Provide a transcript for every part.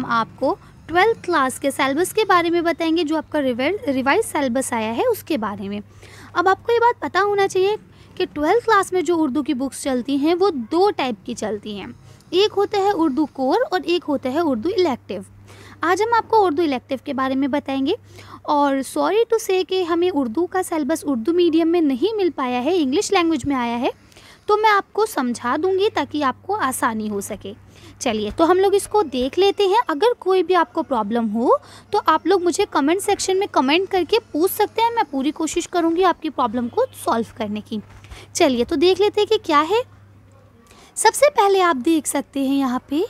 हम आपको twelfth class के सेलेबस के बारे में बताएंगे जो आपका रिवाइज सेलेबस आया है उसके बारे में अब आपको ये बात पता होना चाहिए कि ट्वेल्थ क्लास में जो उर्दू की बुक्स चलती हैं वो दो टाइप की चलती हैं एक होता है उर्दू कोर और एक होता है उर्दू इलेक्टिव आज हम आपको उर्दू इलेक्टिव के बारे में बताएंगे और सॉरी टू से कि हमें उर्दू का सेलेबस उर्दू मीडियम में नहीं मिल पाया है इंग्लिश लैंग्वेज में आया है तो मैं आपको समझा दूंगी ताकि आपको आसानी हो सके चलिए तो हम लोग इसको देख लेते हैं अगर कोई भी आपको प्रॉब्लम हो तो आप लोग मुझे कमेंट सेक्शन में कमेंट करके पूछ सकते हैं मैं पूरी कोशिश करूँगी आपकी प्रॉब्लम को सॉल्व करने की चलिए तो देख लेते हैं कि क्या है सबसे पहले आप देख सकते हैं यहाँ पे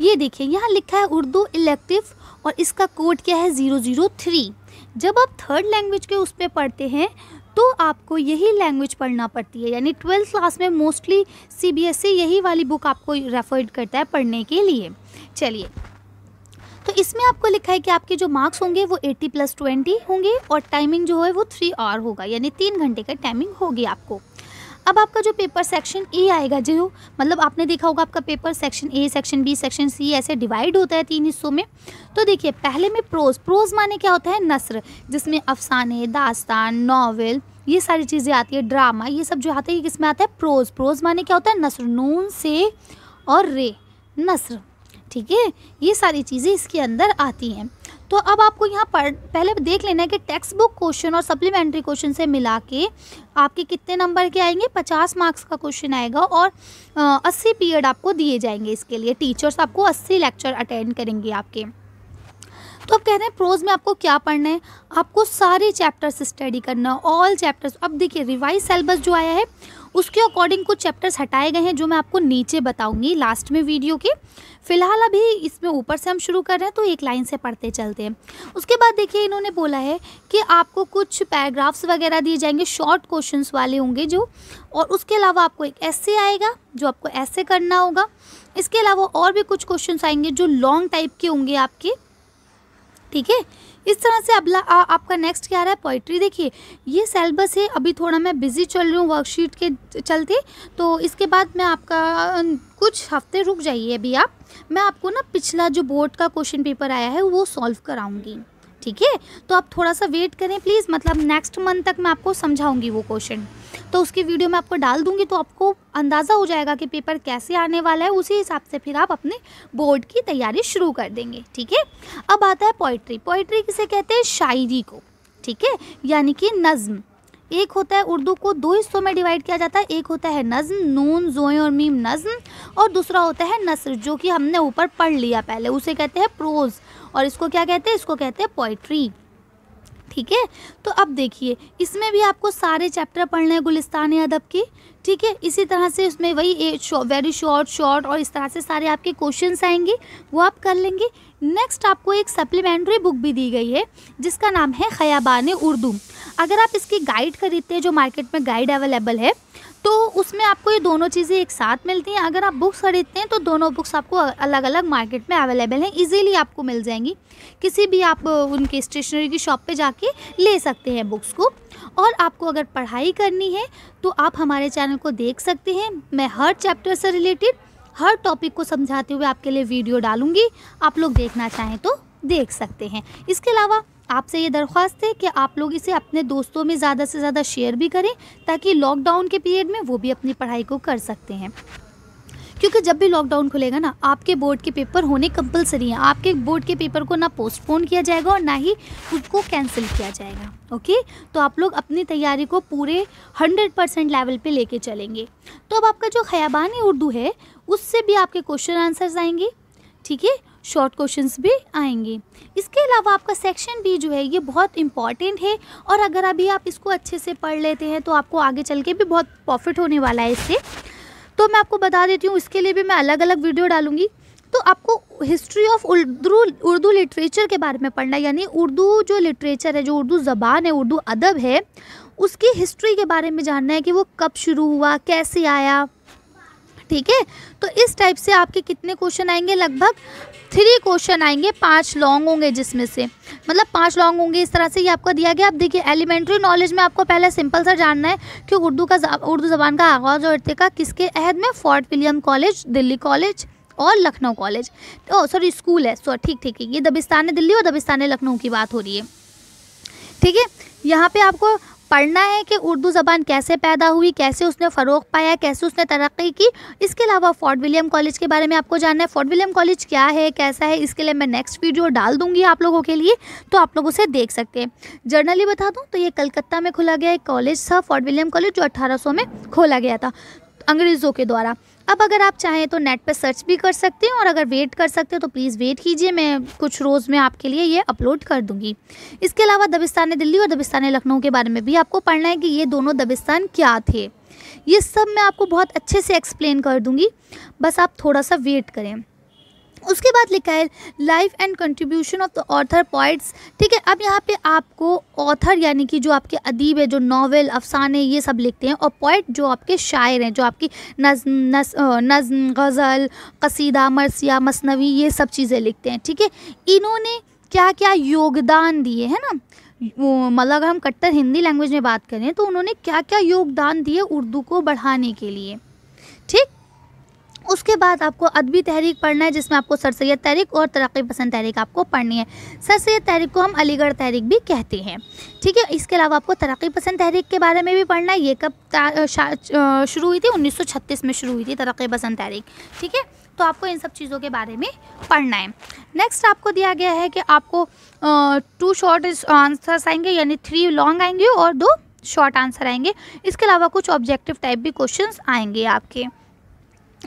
ये देखिए यहाँ लिखा है उर्दू इलेक्टिव और इसका कोड क्या है ज़ीरो ज़ीरो थ्री जब आप थर्ड लैंग्वेज के उस पर पढ़ते हैं तो आपको यही लैंग्वेज पढ़ना पड़ती है यानी ट्वेल्थ क्लास में मोस्टली सीबीएसई e यही वाली बुक आपको रेफर्ड करता है पढ़ने के लिए चलिए तो इसमें आपको लिखा है कि आपके जो मार्क्स होंगे वो 80 प्लस ट्वेंटी होंगे और टाइमिंग जो है वो थ्री आवर होगा यानी तीन घंटे का टाइमिंग होगी आपको अब आपका जो पेपर सेक्शन ए आएगा जो मतलब आपने देखा होगा आपका paper section A section B section C ऐसे डिवाइड होता है तीन हिस्सों में तो देखिए पहले में प्रोज प्रोज माने क्या होता है नसर जिसमें अफसाने दास्तान नावल ये सारी चीज़ें आती है ड्रामा ये सब जो आते हैं किसमें आता है प्रोज प्रोज माने क्या होता है नसर नून से और रे नसर ठीक है ये सारी चीज़ें इसके अंदर आती हैं तो अब आपको यहाँ पढ़ पहले देख लेना है कि टेक्स्ट बुक क्वेश्चन और सप्लीमेंट्री क्वेश्चन से मिला के आपके कितने नंबर के आएंगे पचास मार्क्स का क्वेश्चन आएगा और अस्सी पीरियड आपको दिए जाएंगे इसके लिए टीचर्स आपको अस्सी लेक्चर अटेंड करेंगे आपके तो अब कह रहे हैं प्रोज में आपको क्या पढ़ना है आपको सारे चैप्टर्स स्टडी करना ऑल चैप्टर्स अब देखिए रिवाइज सेलेबस जो आया है उसके अकॉर्डिंग कुछ चैप्टर्स हटाए गए हैं जो मैं आपको नीचे बताऊंगी लास्ट में वीडियो के फिलहाल अभी इसमें ऊपर से हम शुरू कर रहे हैं तो एक लाइन से पढ़ते चलते हैं उसके बाद देखिए इन्होंने बोला है कि आपको कुछ पैराग्राफ्स वगैरह दिए जाएंगे शॉर्ट क्वेश्चन वाले होंगे जो और उसके अलावा आपको एक ऐसे आएगा जो आपको ऐसे करना होगा इसके अलावा और भी कुछ क्वेश्चन आएंगे जो लॉन्ग टाइप के होंगे आपके ठीक है इस तरह से आ, आपका नेक्स्ट क्या आ रहा है पोइट्री देखिए ये सेलेबस है अभी थोड़ा मैं बिजी चल रही हूँ वर्कशीट के चलते तो इसके बाद मैं आपका कुछ हफ्ते रुक जाइए अभी आप मैं आपको ना पिछला जो बोर्ड का क्वेश्चन पेपर आया है वो सॉल्व कराऊंगी ठीक है तो आप थोड़ा सा वेट करें प्लीज़ मतलब नेक्स्ट मंथ तक मैं आपको समझाऊंगी वो क्वेश्चन तो उसकी वीडियो मैं आपको डाल दूँगी तो आपको अंदाज़ा हो जाएगा कि पेपर कैसे आने वाला है उसी हिसाब से फिर आप अपने बोर्ड की तैयारी शुरू कर देंगे ठीक है अब आता है पोइट्री पोइट्री किसे कहते हैं शायरी को ठीक है यानी कि नज़म एक होता है उर्दू को दो हिस्सों में डिवाइड किया जाता है एक होता है नज़म नून जोए और मीम नज़्म और दूसरा होता है नसर जो कि हमने ऊपर पढ़ लिया पहले उसे कहते हैं प्रोज़ और इसको क्या कहते हैं इसको कहते हैं पोइट्री ठीक है तो अब देखिए इसमें भी आपको सारे चैप्टर पढ़ने हैं गुलिस्तान अदब की ठीक है इसी तरह से उसमें वही वेरी शॉर्ट शॉर्ट और इस तरह से सारे आपके क्वेश्चन आएंगे वो आप कर लेंगे नेक्स्ट आपको एक सप्लीमेंट्री बुक भी दी गई है जिसका नाम है खयाबान उर्दू अगर आप इसकी गाइड खरीदते हैं जो मार्केट में गाइड अवेलेबल है तो उसमें आपको ये दोनों चीज़ें एक साथ मिलती हैं अगर आप बुक्स खरीदते हैं तो दोनों बुक्स आपको अलग अलग मार्केट में अवेलेबल हैं इजीली आपको मिल जाएंगी किसी भी आप उनके स्टेशनरी की शॉप पे जाके ले सकते हैं बुक्स को और आपको अगर पढ़ाई करनी है तो आप हमारे चैनल को देख सकते हैं मैं हर चैप्टर से रिलेटेड हर टॉपिक को समझाते हुए आपके लिए वीडियो डालूँगी आप लोग देखना चाहें तो देख सकते हैं इसके अलावा आपसे ये दरख्वास्त है कि आप लोग इसे अपने दोस्तों में ज़्यादा से ज़्यादा शेयर भी करें ताकि लॉकडाउन के पीरियड में वो भी अपनी पढ़ाई को कर सकते हैं क्योंकि जब भी लॉकडाउन खुलेगा ना आपके बोर्ड के पेपर होने कंपलसरी हैं आपके बोर्ड के पेपर को ना पोस्टपोन किया जाएगा और ना ही उसको कैंसिल किया जाएगा ओके तो आप लोग अपनी तैयारी को पूरे हंड्रेड परसेंट लेवल पे लेके चलेंगे तो अब आपका जो खयाबानी उर्दू है उससे भी आपके क्वेश्चन आंसर्स आएंगे ठीक है शॉर्ट क्वेश्चंस भी आएंगे इसके अलावा आपका सेक्शन बी जो है ये बहुत इंपॉर्टेंट है और अगर अभी आप इसको अच्छे से पढ़ लेते हैं तो आपको आगे चल के भी बहुत प्रॉफिट होने वाला है इससे तो मैं आपको बता देती हूँ इसके लिए भी मैं अलग अलग वीडियो डालूंगी तो आपको history of Urdu Urdu literature के बारे में पढ़ना यानी उर्दू जो लिटरेचर है जो उर्दू ज़बान है उर्दू अदब है उसकी हिस्ट्री के बारे में जानना है कि वो कब शुरू हुआ कैसे आया ठीक है तो इस टाइप से आपके कितने क्वेश्चन आएंगे लगभग थ्री क्वेश्चन आएंगे पांच लॉन्ग होंगे जिसमें से मतलब पांच लॉन्ग होंगे इस तरह से ये आपको दिया गया आप देखिए एलिमेंट्री नॉलेज में आपको पहले सिंपल सा जानना है कि उर्दू का उर्दू ज़बान का आगाज़ और का किसके अहद में Fort William college Delhi college और Lucknow college oh sorry school है सो ठीक ठीक है ये दबिस्तान दिल्ली और दबिस्तान लखनऊ की बात हो रही है ठीक है यहाँ पे आपको पढ़ना है कि उर्दू ज़बान कैसे पैदा हुई कैसे उसने फ़रोग पाया कैसे उसने तरक्की की इसके अलावा फोर्ट विलियम कॉलेज के बारे में आपको जानना है फोर्ट विलियम कॉलेज क्या है कैसा है इसके लिए मैं नेक्स्ट वीडियो डाल दूँगी आप लोगों के लिए तो आप लोग उसे देख सकते हैं जर्नली बता दूँ तो ये कलकत्ता में खोला गया एक कॉलेज था फोर्ट विलियम कॉलेज जो अट्ठारह में खोला गया था अंग्रेज़ों के द्वारा अब अगर आप चाहें तो नेट पर सर्च भी कर सकते हैं और अगर वेट कर सकते हैं तो प्लीज़ वेट कीजिए मैं कुछ रोज़ में आपके लिए ये अपलोड कर दूँगी इसके अलावा दबिस्तान दिल्ली और दबिस्तान लखनऊ के बारे में भी आपको पढ़ना है कि ये दोनों दबिस्तान क्या थे ये सब मैं आपको बहुत अच्छे से एक्सप्लेन कर दूँगी बस आप थोड़ा सा वेट करें उसके बाद लिखा है life and contribution of the author poets ठीक है अब यहाँ पे आपको ऑथर यानी कि जो आपके अदीब है जो नावल अफसाने ये सब लिखते हैं और पॉइट जो आपके शायर हैं जो आपकी नज नज्म गज़ल कसीदा मरसिया मसनवी ये सब चीज़ें लिखते हैं ठीक है इन्होंने क्या क्या योगदान दिए है ना मतलब अगर हम कट्टर हिंदी लैंग्वेज में बात करें तो उन्होंने क्या क्या योगदान दिए उर्दू को बढ़ाने के लिए ठीक उसके बाद आपको अदबी तहरीक पढ़ना है जिसमें आपको सर सैद तहरीक और तरक्की पसंद तहरीक आपको पढ़नी है सर सैद तहरीक को हम अलीगढ़ तहरीक भी कहते हैं ठीक है इसके अलावा आपको तरक्की पसंद तहरीक के बारे में भी पढ़ना है ये कब शुरू हुई थी उन्नीस में शुरू हुई थी तरक्की पसंद तहरीक ठीक है तो आपको इन सब चीज़ों के बारे में पढ़ना है नेक्स्ट आपको दिया गया है कि आपको टू शॉर्ट आंसर्स आएंगे यानी थ्री लॉन्ग आएंगे और दो शॉर्ट आंसर आएंगे इसके अलावा कुछ ऑब्जेक्टिव टाइप भी क्वेश्चंस आएंगे आपके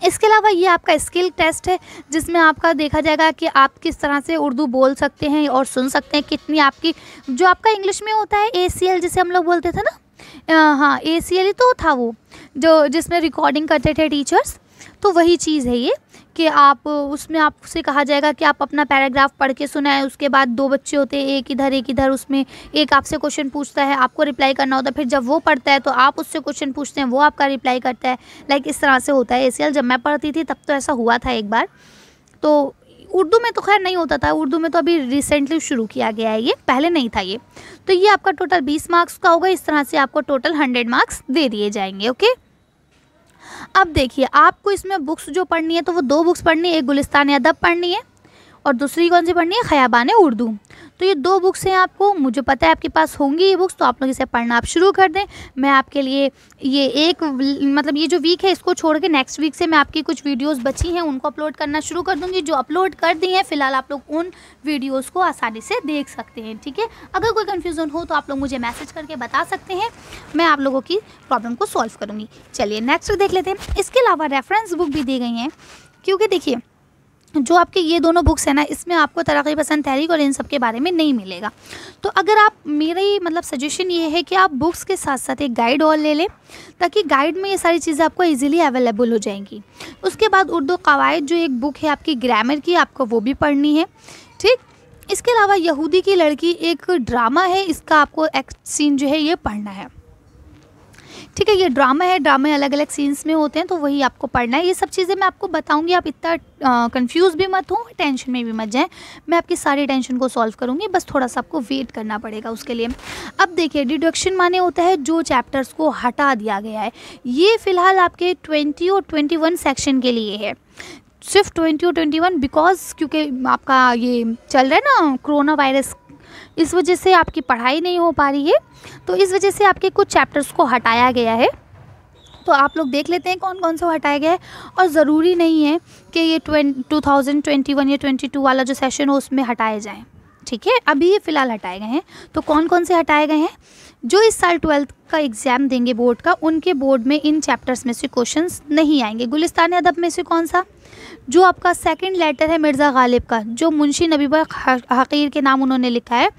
इसके अलावा ये आपका स्किल टेस्ट है जिसमें आपका देखा जाएगा कि आप किस तरह से उर्दू बोल सकते हैं और सुन सकते हैं कितनी आपकी जो आपका इंग्लिश में होता है ए जिसे हम लोग बोलते थे ना हाँ ए ही तो था वो जो जिसमें रिकॉर्डिंग करते थे टीचर्स तो वही चीज़ है ये कि आप उसमें आपसे कहा जाएगा कि आप अपना पैराग्राफ पढ़ के सुनाएं उसके बाद दो बच्चे होते हैं एक इधर एक इधर उसमें एक आपसे क्वेश्चन पूछता है आपको रिप्लाई करना होता है फिर जब वो पढ़ता है तो आप उससे क्वेश्चन पूछते हैं वो आपका रिप्लाई करता है लाइक इस तरह से होता है ए जब मैं पढ़ती थी तब तो ऐसा हुआ था एक बार तो उर्दू में तो खैर नहीं होता था उर्दू में तो अभी रिसेंटली शुरू किया गया है ये पहले नहीं था ये तो ये आपका टोटल 20 मार्क्स का होगा इस तरह से आपको टोटल 100 मार्क्स दे दिए जाएंगे ओके अब देखिए आपको इसमें बुक्स जो पढ़नी है तो वो दो बुक्स पढ़नी है एक गुलिस्तान अदब पढ़नी है और दूसरी कौन सी पढ़नी है खयाबान उर्दू तो ये दो बुक्स हैं आपको मुझे पता है आपके पास होंगी ये बुक्स तो आप लोग इसे पढ़ना आप शुरू कर दें मैं आपके लिए ये एक मतलब ये जो वीक है इसको छोड़ के नेक्स्ट वीक से मैं आपकी कुछ वीडियोज़ बची हैं उनको अपलोड करना शुरू कर दूँगी जो अपलोड कर दी हैं फिलहाल आप लोग उन वीडियोज़ को आसानी से देख सकते हैं ठीक है अगर कोई कन्फ्यूज़न हो तो आप लोग मुझे मैसेज करके बता सकते हैं मैं आप लोगों की प्रॉब्लम को सॉल्व करूँगी चलिए नेक्स्ट देख लेते हैं इसके अलावा रेफरेंस बुक भी दी गई हैं क्योंकि देखिए जो आपके ये दोनों बुक्स हैं ना इसमें आपको तरक्की पसंद तहरीक और इन सब के बारे में नहीं मिलेगा तो अगर आप ही मतलब सजेशन ये है कि आप बुक्स के साथ साथ एक गाइड और ले लें ताकि गाइड में ये सारी चीज़ें आपको इजीली अवेलेबल हो जाएंगी उसके बाद उर्दू कवायद जो एक बुक है आपकी ग्रामर की आपको वो भी पढ़नी है ठीक इसके अलावा यहूदी की लड़की एक ड्रामा है इसका आपको एक्ट सीन जो है ये पढ़ना है ठीक है ये ड्रामा है ड्रामे अलग अलग सीन्स में होते हैं तो वही आपको पढ़ना है ये सब चीज़ें मैं आपको बताऊंगी आप इतना कंफ्यूज भी मत हो टेंशन में भी मत जाएं मैं आपकी सारी टेंशन को सॉल्व करूँगी बस थोड़ा सा आपको वेट करना पड़ेगा उसके लिए अब देखिए डिडक्शन माने होता है जो चैप्टर्स को हटा दिया गया है ये फ़िलहाल आपके ट्वेंटी और ट्वेंटी सेक्शन के लिए है सिर्फ ट्वेंटी और ट्वेंटी वन बिकॉज क्योंकि आपका ये चल रहा है ना कोरोना वायरस इस वजह से आपकी पढ़ाई नहीं हो पा रही है तो इस वजह से आपके कुछ चैप्टर्स को हटाया गया है तो आप लोग देख लेते हैं कौन कौन सा हटाया गया है और ज़रूरी नहीं है कि ये टू थाउजेंड ट्वेंटी वन या ट्वेंटी टू वाला जो सेशन हो उसमें हटाए जाएँ ठीक है अभी ये फ़िलहाल हटाए गए हैं तो कौन कौन से हटाए गए हैं जो इस साल ट्वेल्थ का एग्ज़ाम देंगे बोर्ड का उनके बोर्ड में इन चैप्टर्स में से क्वेश्चन नहीं आएंगे गुलिस्तान अदब में से कौन सा जो आपका सेकंड लेटर है मिर्ज़ा गालिब का जो मुंशी नबीबा हकीर के नाम उन्होंने लिखा है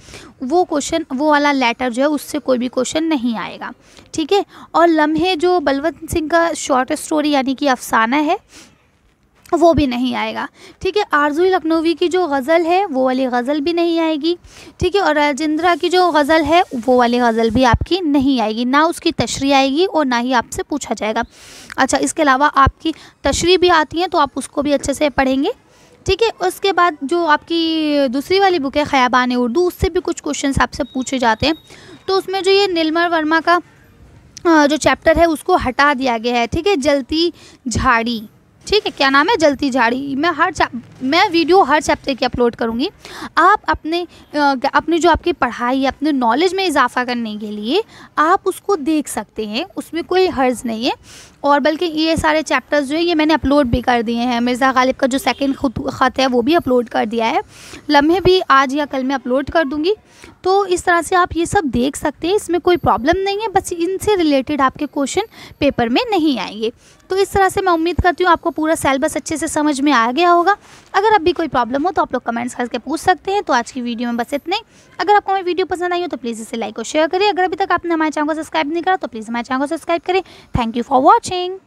वो क्वेश्चन वो वाला लेटर जो है उससे कोई भी क्वेश्चन नहीं आएगा ठीक है और लम्हे जो बलवंत सिंह का शॉर्ट स्टोरी यानी कि अफसाना है वो भी नहीं आएगा ठीक है आरजू लखनवी की जो गज़ल है वो वाली गज़ल भी नहीं आएगी ठीक है और राजेंद्रा की जो गज़ल है वो वाली गज़ल भी आपकी नहीं आएगी ना उसकी तशरी आएगी और ना ही आपसे पूछा जाएगा अच्छा इसके अलावा आपकी तशरी भी आती हैं तो आप उसको भी अच्छे से पढ़ेंगे ठीक है उसके बाद जो आपकी दूसरी वाली बुक है ख़याबान उर्दू उससे भी कुछ क्वेश्चन आपसे पूछे जाते हैं तो उसमें जो ये नीलमर वर्मा का जो चैप्टर है उसको हटा दिया गया है ठीक है जलती झाड़ी ठीक है क्या नाम है जलती झाड़ी मैं हर मैं वीडियो हर चैप्टर की अपलोड करूँगी आप अपने अपने जो आपकी पढ़ाई अपने नॉलेज में इजाफा करने के लिए आप उसको देख सकते हैं उसमें कोई हर्ज नहीं है और बल्कि ये सारे चैप्टर्स जो है ये मैंने अपलोड भी कर दिए हैं मिर्ज़ा गालिब का जो सेकेंड ख़त है वो भी अपलोड कर दिया है लम्हे भी आज या कल मैं अपलोड कर दूँगी तो इस तरह से आप ये सब देख सकते हैं इसमें कोई प्रॉब्लम नहीं है बस इनसे रिलेटेड आपके क्वेश्चन पेपर में नहीं आएंगे तो इस तरह से मैं उम्मीद करती हूँ आपको पूरा सेलेबस अच्छे से समझ में आ गया होगा अगर अभी कोई प्रॉब्लम हो तो आप लोग कमेंट्स करके पूछ सकते हैं तो आज की वीडियो में बस इतना ही अगर आपको हमारी वीडियो पसंद आई हो तो प्लीज़ इसे लाइक और शेयर करिए अगर अभी तक आपने हमारे चैनल को सब्सक्राइब नहीं करा तो प्लीज़ हमारे चैनल को सब्सक्राइब करें थैंक यू फॉर वॉचिंग